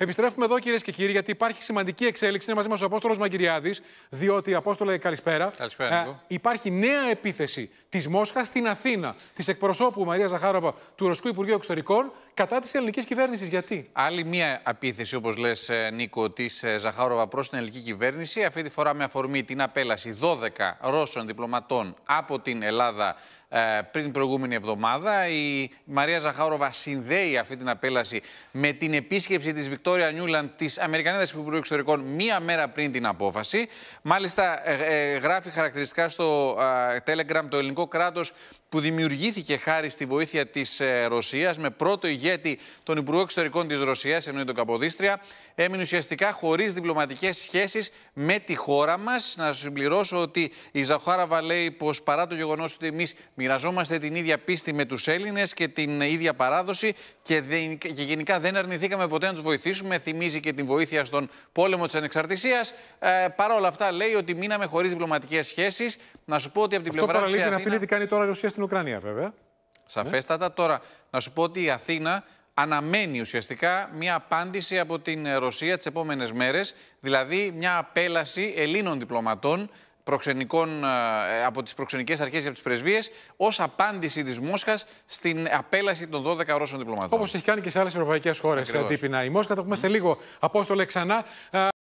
Επιστρέφουμε εδώ, κυρίες και κύριοι, γιατί υπάρχει σημαντική εξέλιξη. Είναι μαζί μας ο Απόστολος Μαγκυριάδη, διότι, Απόστολε, καλησπέρα. Καλησπέρα. Ε, υπάρχει νέα επίθεση της Μόσχας στην Αθήνα, της εκπροσώπου Μαρία Ζαχάροβα του Ρωσικού Υπουργείου Εξωτερικών, κατά της ελληνικής κυβέρνησης. Γιατί. Άλλη μία επίθεση, όπως λες, ε, Νίκο, της ε, Ζαχάροβα προς την ελληνική κυβέρνηση. Αυτή τη φορά με αφορμή την απέλαση 12 Ρώσων διπλωματών από την Ελλάδα ε, πριν την προηγούμενη εβδομάδα. Η Μαρία Ζαχάροβα συνδέει αυτή την απέλαση με την επίσκεψη της Βικτόρια Νιούλαν της Αμερικανίδας Υπουργού Εξωτερικών μία μέρα πριν την απόφαση. Μάλιστα ε, ε, γράφει χαρακτηριστικά στο Telegram το ελληνικό κράτος που δημιουργήθηκε χάρη στη βοήθεια της Ρωσίας, με πρώτο ηγέτη τον Υπουργό Εξωτερικών της Ρωσίας, εννοεί τον Καποδίστρια, έμεινε ουσιαστικά χωρίς διπλωματικές σχέσεις με τη χώρα μας. Να συμπληρώσω ότι η Ζαχάραβα λέει πως παρά το γεγονός ότι εμείς Μοιραζόμαστε την ίδια πίστη με τους Έλληνες και την ίδια παράδοση και, και γενικά δεν αρνηθήκαμε ποτέ να τους βοηθήσουμε. Θυμίζει και την βοήθεια στον πόλεμο της Ανεξαρτησίας. Ε, Παρ' όλα αυτά, λέει ότι μείναμε χωρίς διπλωματικές σχέσεις. Να σου πω ότι από την Αυτό πλευρά της. Αθήνα... απειλή τι κάνει τώρα η Ρωσία στην Ουκρανία, βέβαια. Σαφέστατα. Ναι. Τώρα, να σου πω ότι η Αθήνα αναμένει ουσιαστικά μια απάντηση από την Ρωσία τις επόμενες μέρες, δηλαδή μια απέλαση Ελλήνων διπλωματών προξενικών, ε, από τις προξενικές αρχές και από τις πρεσβείες ως απάντηση της Μόσχας στην απέλαση των 12 Ρώσων διπλωμάτων. Όπως έχει κάνει και σε άλλες ευρωπαϊκές χώρες, ε, Ακριβώς. Τύπινα. η Μόσχα. Θα πούμε σε λίγο, Απόστολε, ξανά.